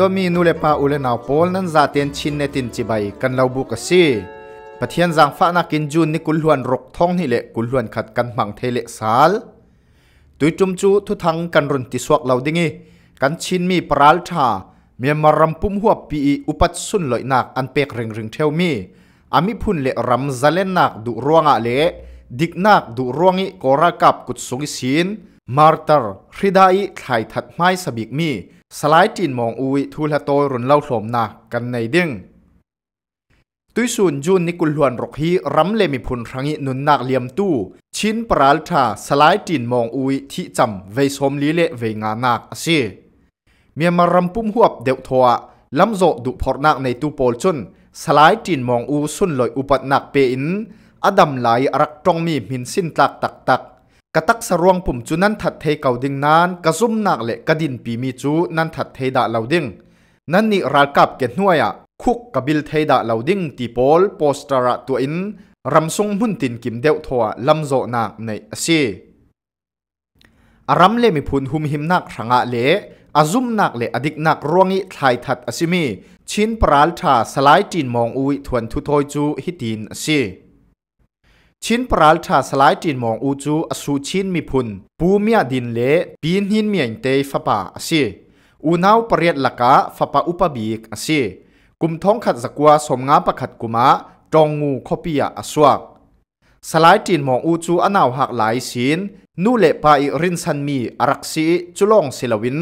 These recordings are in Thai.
ดมีนูเลปาอุเลนาโพลนั้นจาเตียนชินเนตินจิบกันเลาบุกซีปะเทียนจังฟ้านักกินจุนนี่กุลวนรกท้องนี่แหละกุลวนขัดกันมังเทเลสาลตุยจุมจูทุทังกันรุนติสวกเลาดิงีกันชินมีปราลชาเมียมารำปุ่มหัวปีอุปัตสุนลอยนักอันเปกเริงเริงเทวมีอามิพุนเละรำซาเลนนักดุรวงอะเละดิกนักดุรวงอีกรากับกุดสุงิสินมาร์เตอร์ฮิดายไทยถัดไม้สบิกมีสลายจีนมองอุยทูลโตรุนเล่าสมนากันในดิ้งตุยสูนจุนนิกุลหวนรกฮีรำเลมิพุนครัอินุนนักเลียมตู้ชินปราลทาสลายจีนมองอุยที่จำเวสมลีเลเวงานักอาียเมียมารำปุ่มหวบเดวทวะลำโจดุพอนักในตู้โปลชนสลายจีนมองอูสุนลอยอุปนักเปินอดัมไหลรักตรงมีมินสินตักตักตักกตักสรวงปุ่มจุนั้นถัดเทเกาดิ่งนั้นกระซุ่มนักเละกระดินปีมีจูนั้นถัดเทดาเหล่าดิ่งนั่นนี่รัลกับเกตหน่วยอะคุกกบิลเทดาเหล่าดิ่งตีโพลโปสตระตัวอินรำทรงหุ่นตินกิมเดวทัวลำโจหนักในอซีอารมเลมีพุนหุมหิมนักรังอาเละอาซุ่มหนักเละอดิกนักร่วงอิทายทัดอซิมีชินปราลชาสลายจีนมองอุยทวนทุทอยจูฮิตินอซีชินปราลทาสลายจินมองอูจูอสูชินมีพุนปูเมียดินเลปีนหินเมียงเตฟปาอสีอูนาวปริยตลกะฟปาอุปบีกอสีกุมท้องขัดสกวาสมงาประขัดกุมาตรองงูคอปียาอสวกสลายจินมองอูจูอนาวหักหลายศีลนูเลปาอิรินซันมีอารักษีจุลองศิลวิน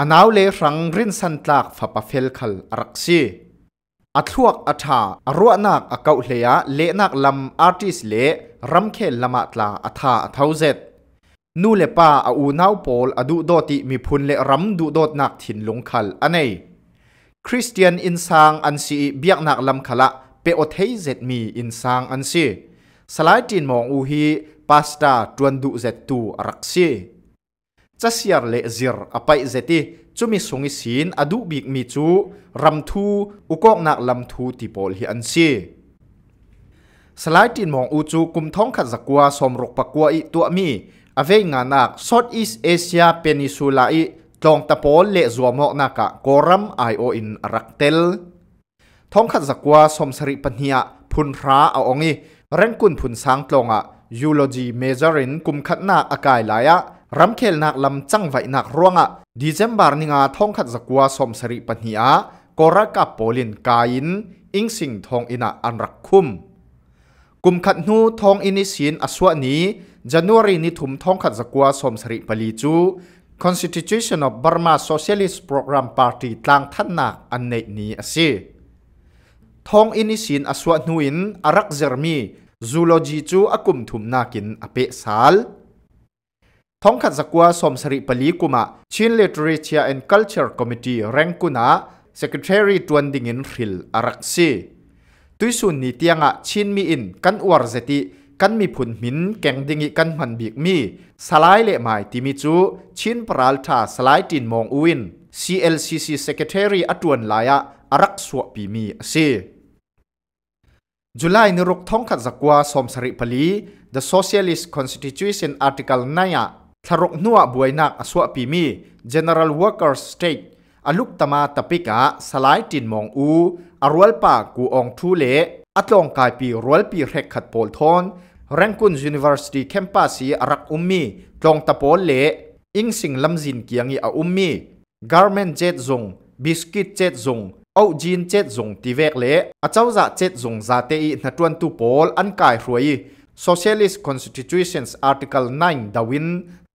อนาวเลรังรินซันตลากฟปาเฟลคลอรักษีอัทวกอัฐาอรวนักอเกาเลียเลนักลำอาร์ติสเลรำเคลลามาตลาอัฐาอัทาเซตนูเลปาอูนาวโปลอดูโดติมีพุนเลรำดูโดดนักถินลงคัลอันเนคริสเตียนอินซางอันซีเบียกนักลำขละเปอเทเซตมีอินซางอันซีสลายจินมองอูฮีปาสตาจวนดูเซตตูรักซีจะเสียเลซิรอไปเซติจุมิสงิสินอดุบิกมีจูรำทู อุกอกนักลำทูติปอลฮิอันซีสลายตินมองอูจูกุมท้องขัดสกัวสมรกปกัวอีตัวมี อเวงานักซอตอีสเอเชียเป็นอิสูลาอีตองตะปอลเลจัวมอกนักกอรัมไอโออินรักเตลท้องขัดสกัวสมสริปัญญาพุนพระเอาองิเร่งกุนพุนสังตองอะยูโรจีเมเจอรินกุมขัดนักอากายลายะรำเคลนักลำจังไวนักร่วงอะดีเจมบาร์นิงาท่องขัดจักวาสมสริปัญญากรักกับโปลินกายินอิงสิงทองอินะอันรักคุ้มกุมขัดนูทองอินิสินอสวะนี้จันนวรีนิทุมท่องขัดจักวาสมสริปลีจู Constitution of Burma Socialist Program Party ตลางท่านนักอันในนี้สีทองอินิสินอสวะนูอินอารักเจอร์มีจูโลจิจูอากุมทุมนากินอเปซาลท้องขัดสกัวสมสริปลีกุมาชินเลตริเชียแอนด์คัลเจอร์คอมมิตี้แรงกุนาเซกเทอรี่ตวนดิงินริลอารักซีตุยสุนนีเตียงะชินมีอิน กันอวร์เซติ กันมีผุนหมินแกงดิงิกันมันบิกมีสลายเละหม่ตที่มีจูชินปราลทาสลายตินมองอุวิน CLCC secretary อตวนลายะอารักสวปีมีซีจุลายนรกท้องขัดสกัวสมสริปลี The Socialist Constitution Article 9ทารกนัวบวยนักอสวปีมี General Workers State อลุกตมาตะปิกะสลายจินมองอูอรวลปากูองทูเลอัตลองกายปีรวลปีเรกขัดโพลทอนแรงกุน University Campus อรักอุมมีตลองตะโพลเลอิงสิงลำจินเกียงอีอุมมี Garment เจ็ดจง Biscuit เจ็ดจงเอาจีนเจ็ดจงตีเวกเลอาเจ้าจะเจ็ดจงจาเตอีนัดวนตุโพลอันกายรวย Socialist Constitutions Article 9ด a วิน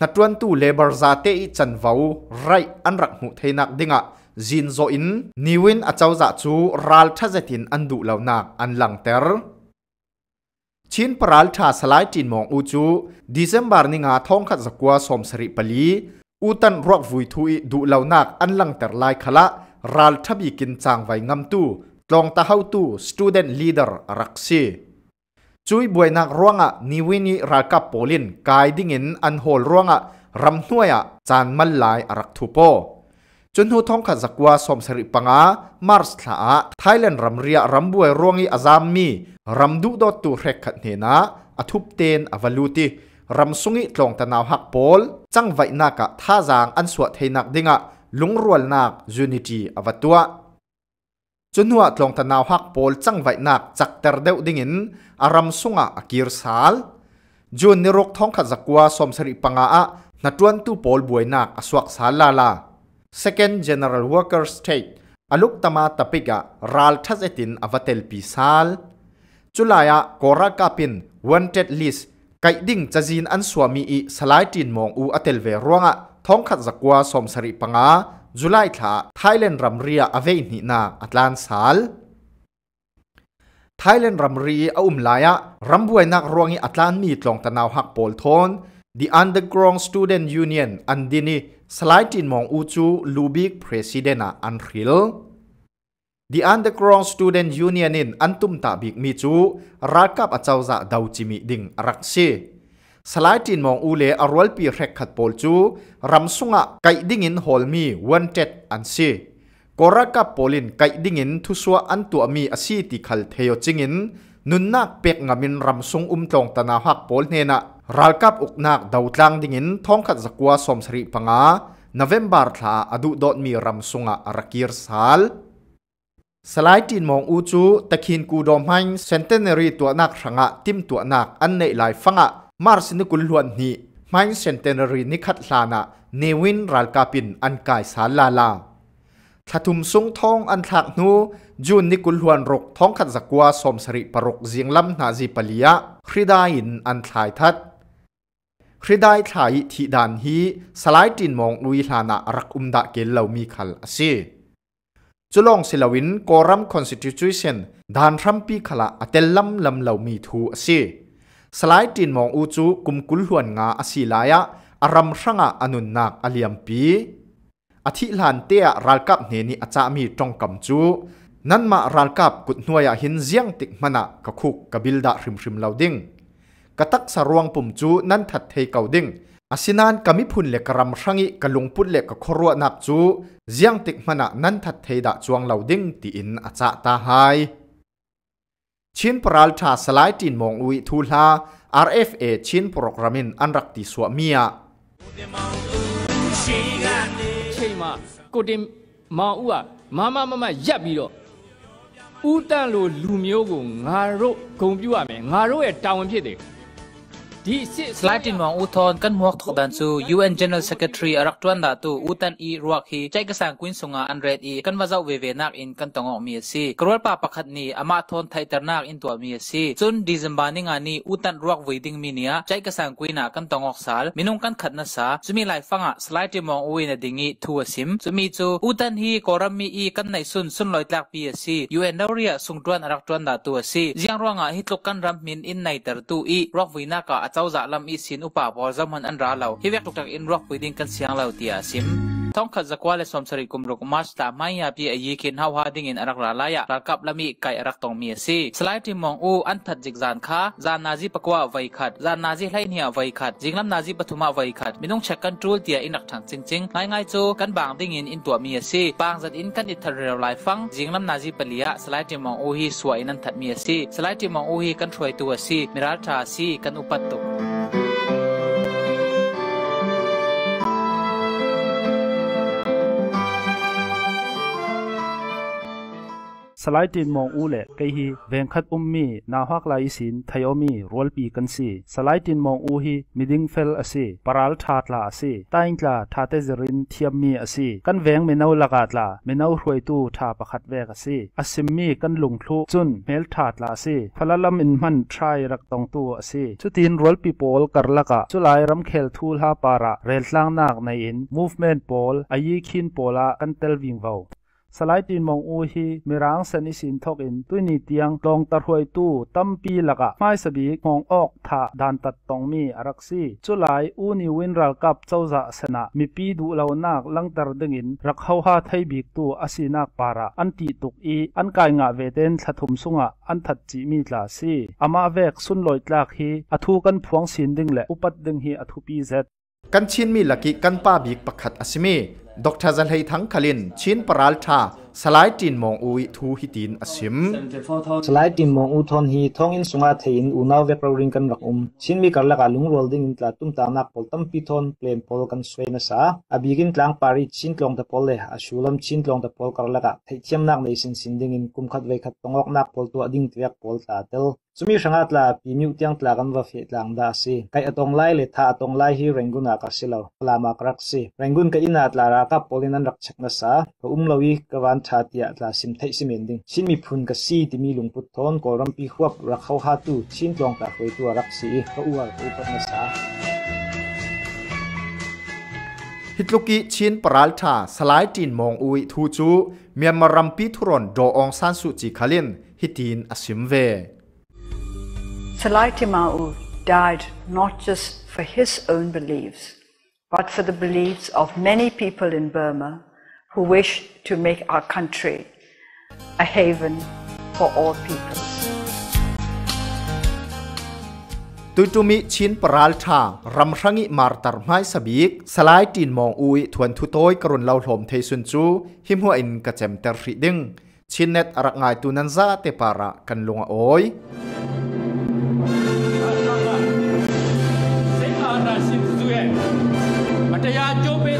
นัดรวนตู่เลเบอร์ซาเตอจันวาวไรอันรักหุเทนักดิงะจินโซอินนิวินอาเจ้าจัจูรัลทัศตินอันดูเหล่านักอันหลังเตอร์ชินปรัลทาสลายจินมองอูจูดิเซมบาร์นิงาท้องขัดสกัวสมสริปลีอุตันรักวุยทุยดุเหล่านักอันหลังเตอร์ลายขละรัลทบีกินจางไวงมตู้ลองตาเฮาตู่สตูเดนลีเดอร์รักซีจุยบวยนักร่วงอ่ะนิวินีรักกับโปลินกายดิเงินอันโหลร่วงอ่ะรำน่วยอ่ะจานมันลายรักทุโปจนหูท้องขัดสักว่าสมสริปังอามาร์สลาไทยแลนด์รำเรียรำบวยร่วงอีอาซามีรำดุดอตุเรกขัดเนนะอทุบเตนอวลูติรำสุงิตลงตะนาวหักโปลจังไวนักะท่าจางอันสวดเทนักดิงะลุงรวลนักยูนิตีอวตัวจุนหัวทองทนาวฮักโพลจังไวนักจักเตอร์เดวดิ่งินอารัมสุงะอกิรสาลจุนนิรกท้องขัดจักวาสมสริปังอานัดวนตูโพลบวยนักสวักสาลาลา second general worker state อลุกตมาตปิกะรัลทัสเอตินอวเตลปิซาลจุลายะกอรักกาปิน wanted list ไกดิ่งจะจีนอันสวามีอีสลายตินมองอูอเตลเวรวงะท้องขัดจักวาสมสริปังอาจุลัยท่าไทยแลนด์รัมเรียอเวนินาอัตแลนซาลไทยแลนด์รัมเรียอุมลายะรัมบวยนักรวงอัตแลนมีตลงตะนาวหักโอลทอน The Underground Student Union อันดินีสไล์ินมองอูจูลูบิกประธานาอันริล The Underground Student Union อันตุมตาบิกมีจูรักกับอา c h a w za dau c h ิ m ิ ding r a k สลายจินมองอูเลอรวลปีเรกขัดปลจูรำสุงะไกดิ่งินฮอลมีวันเจ็ดอันซีกรักกับปลินไกดิ่งินทุสวอันตัวมีอาซีติขัลเทโยจิงินนุนนักเป็กงามินรำสุงอุ้มตรงตนาหักปลเนนะรักกับอุกนักดาวตังดิ่งินท้องขัดสกัวสมสริปังอานนเวมบาร์ทาอดุดอดมีรำสุงะรักีร์สาลสลายจินมองอูจูตะคินกูดอมไฮเซนเทเนรีตัวนักรังะติมตัวนักอันในหลายฟังะมาร์สนกุลลวนนี้ไมยเซนเทนรีนิคัตลานะเนวินรัลกาปินอันกายสาลาลาถ้าทุมสุงทองอันถักนูจูนนิกุลวนรกท้องขัดจักวาสมสริปรกเสียงลำนาจีปลียะคริดาินอันทายทัดคริดาทายทีดานฮีสลายตินมองลุยลานะรักอุมดะเกลเลามีขัลอาีจุลองศิลวินกอรัมคอนสติทิวชันดานรัมปีขละอัตลลัมลำเลามีทูอาีสไลด์ตินมองอูจูกุมกุลหวนงาอาศิลายะอารมณัช่างอนุนักอเลียมปีอธิลานเตียรัลกับเนนีอาจามีจงกำจูนั่นมารัลกับกุดนวยหินเสียงติกมันะกะคุกกะบิลดาริมริมเลาดิงกะตักสรวงปุ่มจูนั่นถัดเทเกาดิงอาศินานกามิพุนเล็กรำังอีกะลงพุนเล็กกะครัวนักจูเสียงติกมนะนั่นถัดเทดาจวงเลาดิงตีอินอาจาตาไฮชินปรัลทาสไลตินมองอุยทูลา RFA ชินโปรแกรมินอันรักติสวมียချိန်မှာကိုတင်မောင်ဦးကမမမမရက်ပြီးတော့ဦးတန့်လိုလူမျိုးကိုငါတို့ဂုံပြူရမယ်ငါတို့ရဲ့တာဝန်ဖြစ်တယ် Slide tin mong uthon kan muak thok dan su UN General Secretary arak tuan da tu utan i ruak hi chai ka sang kuin sunga anred i kan wazau ve ve nak in kan tongo mi si krol pa pakhat ni ama thon thai tar nak in tua mi si chun December ni nga ni utan ruak weiding mi nia chai ka sang kuina kan tongok sal minung kan khatna sa chumi lai fanga slide tin mong uin dingi thu asim chumi chu utan hi koram mi i kan nai sun sun loi tlak pi si UN Lauria sung tuan arak tuan da tu si jiang ruanga hi tlok kan ram min in nai tar tu i ruak veina ka sau dạ lam ít xin upa bỏ dâm hân ăn ra lâu hi vẹt tục đặc in rock quy định cần siang lâu tia sim ท้องขัดจักวาและสมสริกุมรุกมาสตาไม่ยาพี่อายีข็นเฮาฮาดิ่งอินรักลาลายะรักกับละมีไก่รักตองเมียซีสไลด์ที่มองอูอันถัดจิกจานค่าจานนาจีปกว่าไวขัดจานนาจีไลเนียยไวขัดจิงลำนาจีปฐุมาไวขัดม่ต้องเช็คกันทรูเตียอินรักทางจริงจริงายง่ายจูกันบางดิ่งอินอินตัวเมียซีบางจัดอินกันอิทเรียลไลฟังจิงลำนาจีปเลียสไลด์ที่มองอูฮีสวยนันถัดเมียซีสไลด์ที่มองอูฮีกัน่วยตัวซีมิราชาซีกันอุปตุสไลด์ตินมองอูเล่กฮีเวงคัดอุมมีนาฮักลายสินทยอมีรวลปีกันซีสไลด์ตินมองอูฮีมิดิงเฟลอซีปารัลทาตลาอซีตาอินลาทาเตจรินเทียมมีอซีกันเวงเมนาวลากาตลาเมนาวรวยตู้ทาประคัดแวกอซีอซิมมีกันลุงทุจุนเมลทาตลาอซีพลลัมอินมันทรายรักตองตัวอซีชุตินรวลปีโปลกัรละกะชุลายรำเคลทูลฮาปาระเรลลางนากในอิน movement โปลอายีคินโปลากันเตลวิงเวสไลด์ตีนมองอูฮีมีรางสนิสินทอกอินตุยนีเตียงลองตะหวยตู้ตั้มปีละกะไม่สบีมองออกถาดันตัดตองมีอารักซีจุลายอูนิวินรัลกับเจ้าจะสนะมีปีดูเหล่านักลังตรดึงอินรักเฮาฮาไทยบีกตู้อสินักปาระอันตีตุกอีอันกายงะเวเดนสะทุมสุงะอันทัดจีมีลาซีอามาเวกสุนลอยตลากฮีอัฐูกันพวงสินดึงและอุปัดดึงฮีอัฐูปีเซกันชินมีลักกิกันป้าบีกปักขัดอสิมีดอกรจันใหทั้งคลิน ชินปราลชาสลายตินมองอุยทูฮิตินอสิมสลายตินมองอุทอนฮีทองอินสุงาเทียนอุนาวเวกรริงกันรักอุมชินมีการละกาลุงรอลดิิงตลาตุ้มตานักพอลตั้มพิทอนเพลนพอลกันสวยนะสาอบิกินตลางปารีชินลองตะพอลเลอาชูลัมชินลองตะพอลการละกาเทียมนักในสินสินดิงินกุมขัดเวขัดตองอกนักพอลตัวดิ้งเทียกพอลตาเตล sumi sanga tla pimiu tiang tla kan wa fe tlang da si kai atong lai le tha atong lai hi renguna ka silo lama krak si rengun ka ina tla ra ka polin an rak chak na sa ko um lowi ka wan tha tia tla sim thai sim en ding sin mi phun ka si ti mi lung put thon ko ram pi khuap ra khau ha tu chin tlong ta hoi tu rak si ka u ar u pat na sa hitluki chin paraltha salai tin mong ui thu chu miam maram pi thuron do ong san su chi khalin hitin asim ve Talaiti Ma'u died not just for his own beliefs, but for the beliefs of many people in Burma who wish to make our country a haven for all peoples. ตุตุมิชินปราลทารำรังิมาร์ตาร์ไม้สบิกสลายตีนมองอุยทวนทุโต้ยกรุนเล่าหลมเทสุนจูหิมหัวอินกระเจมเตอร์ฟิดึงชินเนตอรักงายตุนันซาเตปาระกันลงอ้อย哎呀，救命！